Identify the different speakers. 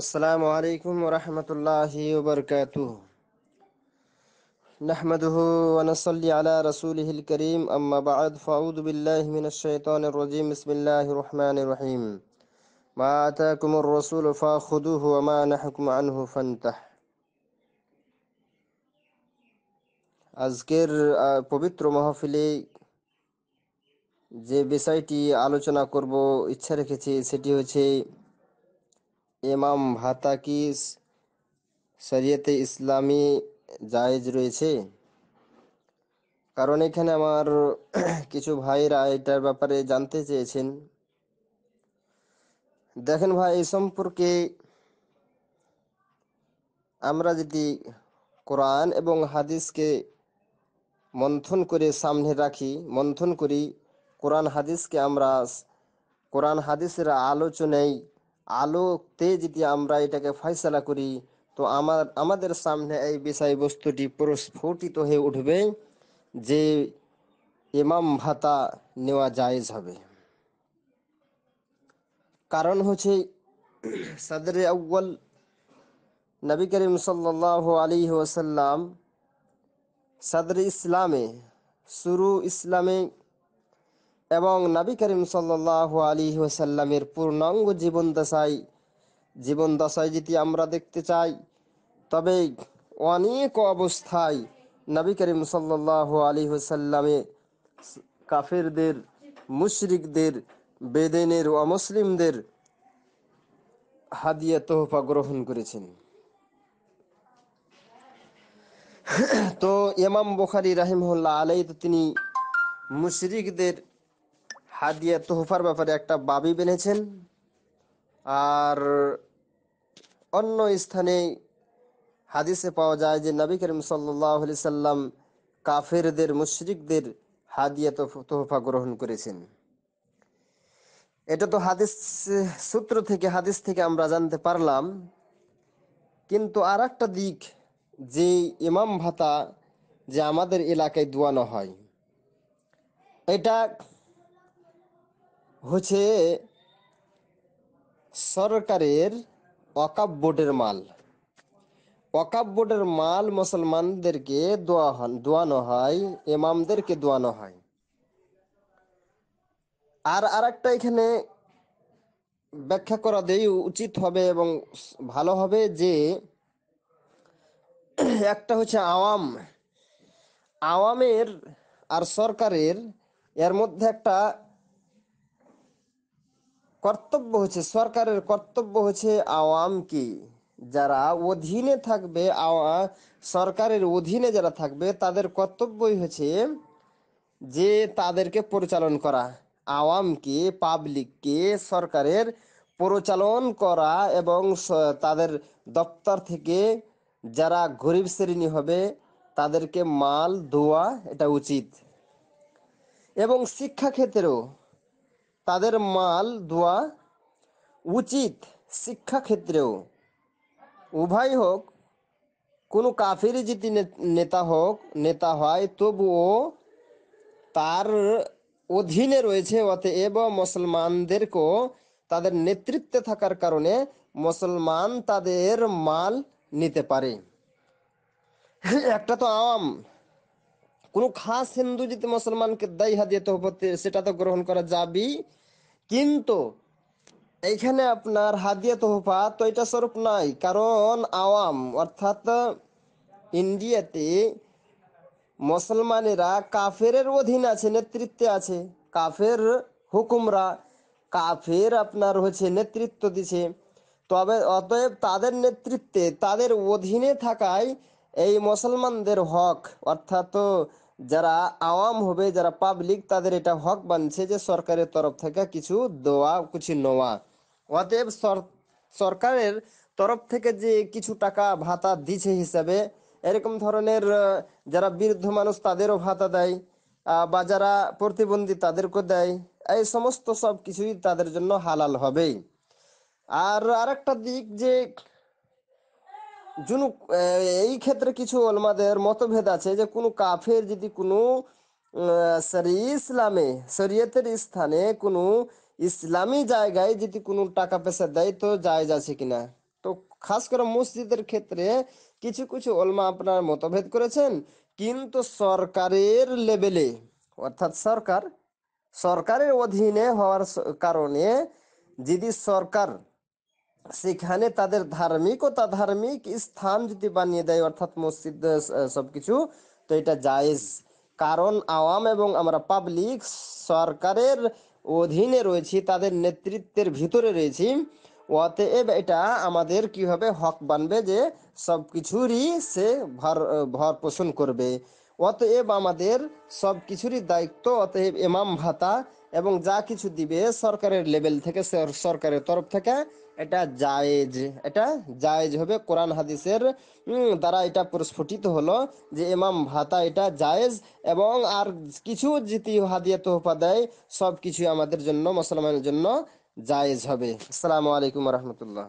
Speaker 1: السلام عليكم ورحمة الله وبركاته نحمده ونصلي على رسوله الكريم أما بعد فأعوذ بالله من الشيطان الرجيم بسم الله الرحمن الرحيم ما آتاكم الرسول فأخذوه وما نحكم عنه فانتح أذكر পবিত্র মাহফিলে جي بسايتي آلوچنا كربو ইচ্ছা রেখেছি সেটি ইমাম ভাতা কি শরীয়তে ইসলামী জায়েজ রয়েছে কারণ এখানে আমার কিছু ভাইরা এটার ব্যাপারে জানতে চেয়েছেন দেখেন ভাই এই সম্পর্কে আমরা যদি কোরআন এবং হাদিসকে মন্থন করে সামনে রাখি মন্থন করি কোরআন হাদিসকে আমরা কোরআন হাদিসের আলোচনায় আলোতে যদি আমরা এটাকে ফয়সলা করি তো আমার আমাদের সামনে এই বিষয়বস্তুটি প্রস্ফুটিত হয়ে উঠবে যে ইমাম ভাতা নেওয়া জায়েজ হবে কারণ হচ্ছে সাদরে আউ্বাল নবী করিম সাল আলী ওসাল্লাম সাদর ইসলামে শুরু ইসলামে এবং নাবি করিম সাল্লাহ আলী ওসাল্লামের পূর্ণাঙ্গ জীবন দশাই জীবন দশায় যদি আমরা দেখতে চাই তবে অনেক অবস্থায় নাবি করিম সাল্লাহ আলী ওসাল্লামে কাফেরদের মুশরিকদের বেদেনের ও অমুসলিমদের হাদিয়া তোহফা গ্রহণ করেছেন তো ইমাম বুখারি রাহিমহুল্লাহ আলাই তো তিনি মুশরিকদের হাদিয়া তোহফার ব্যাপারে একটা বাবি বেঁধেছেন আর অন্য স্থানে হাদিসে পাওয়া যায় যে নবী করিম সাল্লি সাল্লাম কাফেরদের মুশরিকদের হাদিয়া তোহফা গ্রহণ করেছেন এটা তো হাদিস সূত্র থেকে হাদিস থেকে আমরা জানতে পারলাম কিন্তু আর একটা দিক যে ইমাম ভাতা যে আমাদের এলাকায় দোয়ানো হয় এটা হচ্ছে সরকারের ওয়াকাব বোর্ডের মাল ওয়াকাব বোর্ডের মাল মুসলমানদেরকে দোয়া দোয়ানো হয় এমামদেরকে দোয়ানো হয় আর আর একটা এখানে ব্যাখ্যা করা দেই উচিত হবে এবং ভালো হবে যে একটা হচ্ছে আওয়াম আওয়ামের আর সরকারের এর মধ্যে একটা কর্তব্য হচ্ছে সরকারের কর্তব্য হচ্ছে আওয়ামকে যারা অধীনে থাকবে সরকারের অধীনে যারা থাকবে তাদের কর্তব্যই হচ্ছে যে তাদেরকে পরিচালন করা আওয়ামকে পাবলিককে সরকারের পরিচালন করা এবং তাদের দপ্তর থেকে যারা গরিব শ্রেণী হবে তাদেরকে মাল ধোয়া এটা উচিত এবং শিক্ষা ক্ষেত্রেও তাদের মাল ধোয়া উচিত শিক্ষাক্ষেত্রেও উভয় হোক কোনো কাফির যদি নেতা হোক নেতা হয় তবুও তার অধীনে রয়েছে অতএব মুসলমানদেরকেও তাদের নেতৃত্বে থাকার কারণে মুসলমান তাদের মাল নিতে পারে একটা তো আওয়াম কোনো খাস হিন্দু যদি মুসলমানকে দায় হাদিয়ে তোহবত সেটা তো গ্রহণ করা যাবেই কিন্তু এইখানে আপনার হাদিয়া তোহফা তো এটা স্বরূপ নাই কারণ আওয়াম অর্থাৎ ইন্ডিয়াতে মুসলমানেরা কাফের অধীন আছে নেতৃত্বে আছে কাফের হুকুমরা কাফের আপনার হচ্ছে নেতৃত্ব দিছে তবে অতএব তাদের নেতৃত্বে তাদের অধীনে থাকায় এই মুসলমানদের হক অর্থাৎ যারা আওয়াম হবে যারা পাবলিক তাদের এটা হক বানছে যে সরকারের তরফ থেকে কিছু দেওয়া কিছু নেওয়া অতএব সরকারের তরফ থেকে যে কিছু টাকা ভাতা দিছে হিসাবে এরকম ধরনের যারা বৃদ্ধ মানুষ তাদেরও ভাতা দেয় বা যারা প্রতিবন্ধী তাদেরকে দেয় এই সমস্ত সব কিছুই তাদের জন্য হালাল হবে আর আরেকটা দিক যে জুনু এই ক্ষেত্রে কিছু ওলমাদের মতভেদ আছে যে কোনো কাফের যদি কোনো সারি ইসলামে শরীয়তের স্থানে কোনো ইসলামী জায়গায় যদি কোনো টাকা পয়সা দেয় তো যায় আছে কিনা তো খাস করে মসজিদের ক্ষেত্রে কিছু কিছু ওলমা আপনার মতভেদ করেছেন কিন্তু সরকারের লেভেলে অর্থাৎ সরকার সরকারের অধীনে হওয়ার কারণে যদি সরকার সেখানে তাদের ধার্মিক ও তা ধার্মিক স্থান যদি বানিয়ে দেয় অর্থাৎ মসজিদ সবকিছু তো এটা জায়েজ কারণ আওয়াম এবং আমরা পাবলিক সরকারের অধীনে রয়েছি তাদের নেতৃত্বের ভিতরে রয়েছি অতএব এটা আমাদের কিভাবে হক বানবে যে সবকিছুরই সে ভর ভর পোষণ করবে অতএব আমাদের সবকিছুরই দায়িত্ব অতএব এমাম ভাতা এবং যা কিছু দিবে সরকারের লেভেল থেকে সরকারের তরফ থেকে এটা জায়েজ এটা জায়েজ হবে কোরআন হাদিসের দ্বারা এটা প্রস্ফুটিত হলো যে ইমাম ভাতা এটা জায়েজ এবং আর কিছু জিতি হাদিয়া তোহফা দেয় সব কিছুই আমাদের জন্য মুসলমানের জন্য জায়েজ হবে আসসালামু আলাইকুম রহমতুল্লাহ